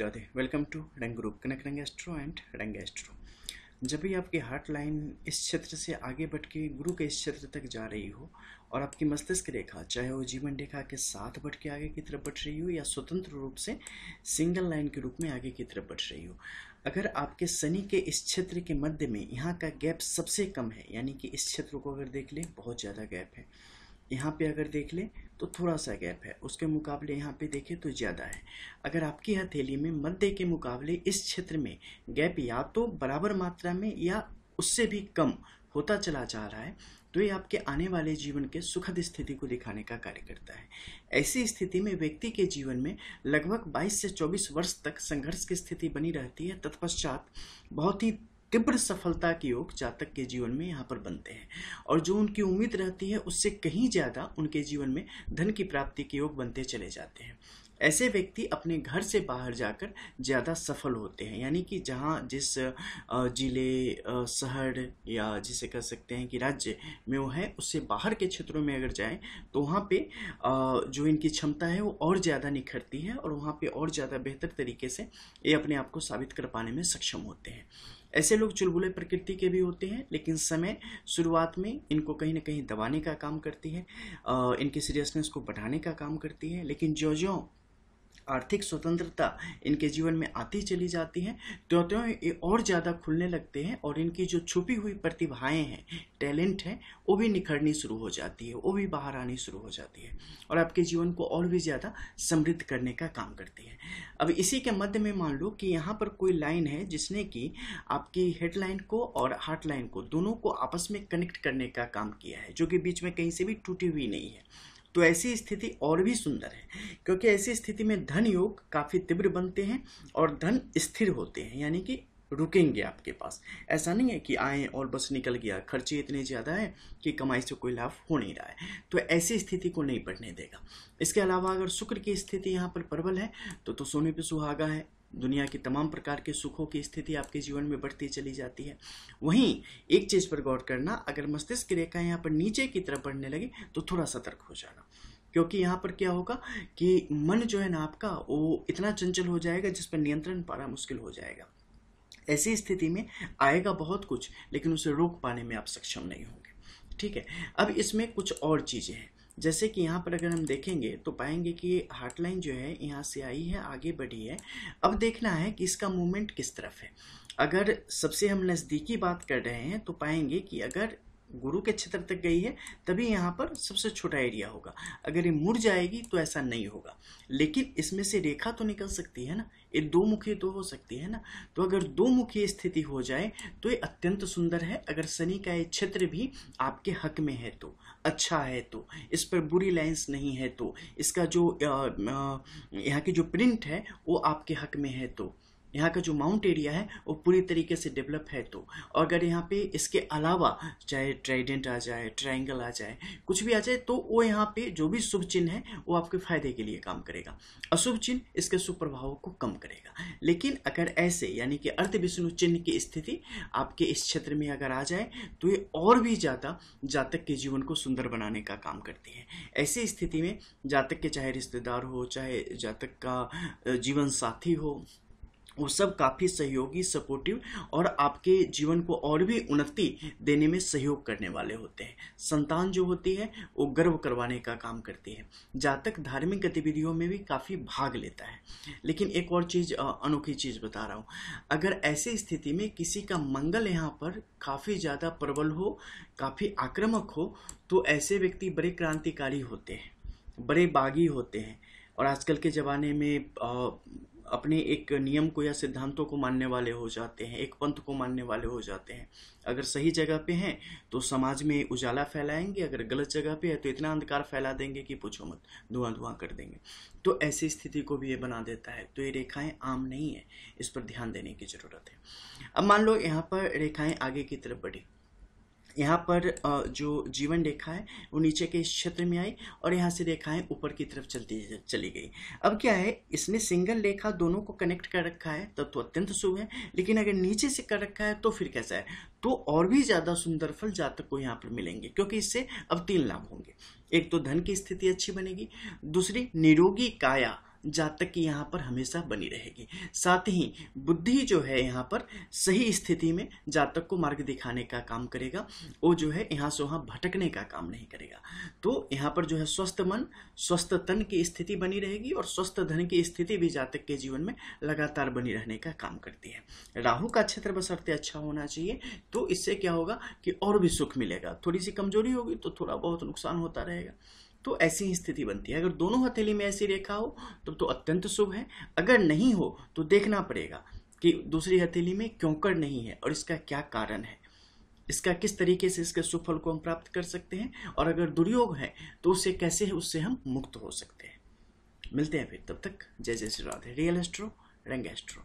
Radhe welcome to Rang group connect Rang Astro and Rang Astro जब भी आपकी हार्ट लाइन इस क्षेत्र से आगे बढ़ के गुरु के इस क्षेत्र तक जा रही हो और आपकी मस्तिष्क रेखा चाहे वो जीवन रेखा के साथ बढ़ के आगे की तरफ बढ़ रही हो या स्वतंत्र रूप से सिंगल लाइन के रूप में आगे की तरफ बढ़ रही हो अगर आपके शनि के इस क्षेत्र के मध्य में यहाँ का गैप सबसे कम है यानी कि इस क्षेत्र को अगर देख लें बहुत ज़्यादा गैप है यहाँ पे अगर देख लें तो थोड़ा सा गैप है उसके मुकाबले यहाँ पे देखें तो ज़्यादा है अगर आपकी हथेली में मध्य के मुकाबले इस क्षेत्र में गैप या तो बराबर मात्रा में या उससे भी कम होता चला जा रहा है तो ये आपके आने वाले जीवन के सुखद स्थिति को दिखाने का कार्य करता है ऐसी स्थिति में व्यक्ति के जीवन में लगभग 22 से 24 वर्ष तक संघर्ष की स्थिति बनी रहती है तत्पश्चात बहुत ही तीव्र सफलता के योग जातक के जीवन में यहाँ पर बनते हैं और जो उनकी उम्मीद रहती है उससे कहीं ज़्यादा उनके जीवन में धन की प्राप्ति के योग बनते चले जाते हैं ऐसे व्यक्ति अपने घर से बाहर जाकर ज़्यादा सफल होते हैं यानी कि जहाँ जिस जिले शहर या जिसे कह सकते हैं कि राज्य में वो है उससे बाहर के क्षेत्रों में अगर जाएं तो वहाँ पे जो इनकी क्षमता है वो और ज़्यादा निखरती है और वहाँ पे और ज़्यादा बेहतर तरीके से ये अपने आप को साबित कर पाने में सक्षम होते हैं ऐसे लोग चुलबुले प्रकृति के भी होते हैं लेकिन समय शुरुआत में इनको कहीं ना कहीं दबाने का काम करती है इनकी सीरियसनेस को बढ़ाने का काम करती है लेकिन जो जो आर्थिक स्वतंत्रता इनके जीवन में आती चली जाती है तो त्यों ये और ज़्यादा खुलने लगते हैं और इनकी जो छुपी हुई प्रतिभाएं हैं टैलेंट हैं वो भी निखरनी शुरू हो जाती है वो भी बाहर आनी शुरू हो जाती है और आपके जीवन को और भी ज़्यादा समृद्ध करने का काम करती है अब इसी के मध्य में मान लो कि यहाँ पर कोई लाइन है जिसने कि आपकी हेडलाइन को और हार्ट लाइन को दोनों को आपस में कनेक्ट करने का काम किया है जो कि बीच में कहीं से भी टूटी हुई नहीं है तो ऐसी स्थिति और भी सुंदर है क्योंकि ऐसी स्थिति में धन योग काफ़ी तीव्र बनते हैं और धन स्थिर होते हैं यानी कि रुकेंगे आपके पास ऐसा नहीं है कि आए और बस निकल गया खर्चे इतने ज़्यादा है कि कमाई से कोई लाभ हो नहीं रहा है तो ऐसी स्थिति को नहीं बढ़ने देगा इसके अलावा अगर शुक्र की स्थिति यहाँ पर प्रबल है तो, तो सोने पे सुहागा है दुनिया के तमाम प्रकार के सुखों की स्थिति आपके जीवन में बढ़ती चली जाती है वहीं एक चीज़ पर गौर करना अगर मस्तिष्क की रेखा यहाँ पर नीचे की तरफ बढ़ने लगे तो थोड़ा सतर्क हो जाना क्योंकि यहाँ पर क्या होगा कि मन जो है ना आपका वो इतना चंचल हो जाएगा जिस पर नियंत्रण पाना मुश्किल हो जाएगा ऐसी स्थिति में आएगा बहुत कुछ लेकिन उसे रोक पाने में आप सक्षम नहीं होंगे ठीक है अब इसमें कुछ और चीज़ें हैं जैसे कि यहाँ पर अगर हम देखेंगे तो पाएंगे कि हार्ट लाइन जो है यहाँ से आई है आगे बढ़ी है अब देखना है कि इसका मूवमेंट किस तरफ है अगर सबसे हम नज़दीकी बात कर रहे हैं तो पाएंगे कि अगर गुरु के क्षेत्र तक गई है तभी यहाँ पर सबसे छोटा एरिया होगा अगर ये मुड़ जाएगी तो ऐसा नहीं होगा लेकिन इसमें से रेखा तो निकल सकती है ना ये दो मुखी तो हो सकती है ना तो अगर दो मुखी स्थिति हो जाए तो ये अत्यंत सुंदर है अगर शनि का ये क्षेत्र भी आपके हक में है तो अच्छा है तो इस पर बुरी लाइन्स नहीं है तो इसका जो यहाँ की जो प्रिंट है वो आपके हक में है तो यहाँ का जो माउंट एरिया है वो पूरी तरीके से डेवलप है तो और अगर यहाँ पे इसके अलावा चाहे ट्राइडेंट आ जाए ट्राइंगल आ जाए कुछ भी आ जाए तो वो यहाँ पे जो भी शुभ चिन्ह है वो आपके फायदे के लिए काम करेगा अशुभ चिन्ह इसके सुप्रभाव को कम करेगा लेकिन अगर ऐसे यानी कि अर्थ विष्णु चिन्ह की स्थिति आपके इस क्षेत्र में अगर आ जाए तो ये और भी ज़्यादा जातक के जीवन को सुंदर बनाने का काम करती है ऐसी स्थिति में जातक के चाहे रिश्तेदार हो चाहे जातक का जीवन साथी हो वो सब काफ़ी सहयोगी सपोर्टिव और आपके जीवन को और भी उन्नति देने में सहयोग करने वाले होते हैं संतान जो होती है वो गर्व करवाने का काम करती है जातक धार्मिक गतिविधियों में भी काफ़ी भाग लेता है लेकिन एक और चीज़ अनोखी चीज़ बता रहा हूँ अगर ऐसी स्थिति में किसी का मंगल यहाँ पर काफ़ी ज़्यादा प्रबल हो काफ़ी आक्रामक हो तो ऐसे व्यक्ति बड़े क्रांतिकारी होते हैं बड़े बागी होते हैं और आजकल के ज़माने में आ, अपने एक नियम को या सिद्धांतों को मानने वाले हो जाते हैं एक पंथ को मानने वाले हो जाते हैं अगर सही जगह पे हैं तो समाज में उजाला फैलाएंगे अगर गलत जगह पे है तो इतना अंधकार फैला देंगे कि पूछो मत धुआं धुआं कर देंगे तो ऐसी स्थिति को भी ये बना देता है तो ये रेखाएं आम नहीं है इस पर ध्यान देने की ज़रूरत है अब मान लो यहाँ पर रेखाएँ आगे की तरफ बढ़ी यहाँ पर जो जीवन रेखा है वो नीचे के इस क्षेत्र में आई और यहाँ से रेखाएं ऊपर की तरफ चलती चली गई अब क्या है इसने सिंगल रेखा दोनों को कनेक्ट कर रखा है तब तो अत्यंत शुभ है लेकिन अगर नीचे से कर रखा है तो फिर कैसा है तो और भी ज़्यादा सुंदर फल जातक को यहाँ पर मिलेंगे क्योंकि इससे अब तीन लाभ होंगे एक तो धन की स्थिति अच्छी बनेगी दूसरी निरोगी काया जातक की यहाँ पर हमेशा बनी रहेगी साथ ही बुद्धि जो है यहाँ पर सही स्थिति में जातक को मार्ग दिखाने का काम करेगा वो जो है यहाँ से वहाँ भटकने का काम नहीं करेगा तो यहाँ पर जो है स्वस्थ मन स्वस्थ तन की स्थिति बनी रहेगी और स्वस्थ धन की स्थिति भी जातक के जीवन में लगातार बनी रहने का काम करती है राहू का क्षेत्र बसरते अच्छा होना चाहिए तो इससे क्या होगा कि और भी सुख मिलेगा थोड़ी सी कमजोरी होगी तो थोड़ा बहुत नुकसान होता रहेगा तो ऐसी ही स्थिति बनती है अगर दोनों हथेली में ऐसी रेखा हो तब तो अत्यंत शुभ है अगर नहीं हो तो देखना पड़ेगा कि दूसरी हथेली में क्योंकर नहीं है और इसका क्या कारण है इसका किस तरीके से इसके सुफल को हम प्राप्त कर सकते हैं और अगर दुर्योग है तो उससे कैसे है उससे हम मुक्त हो सकते हैं मिलते हैं फिर तब तक जय जय Shri Radhe real Astro Rang astro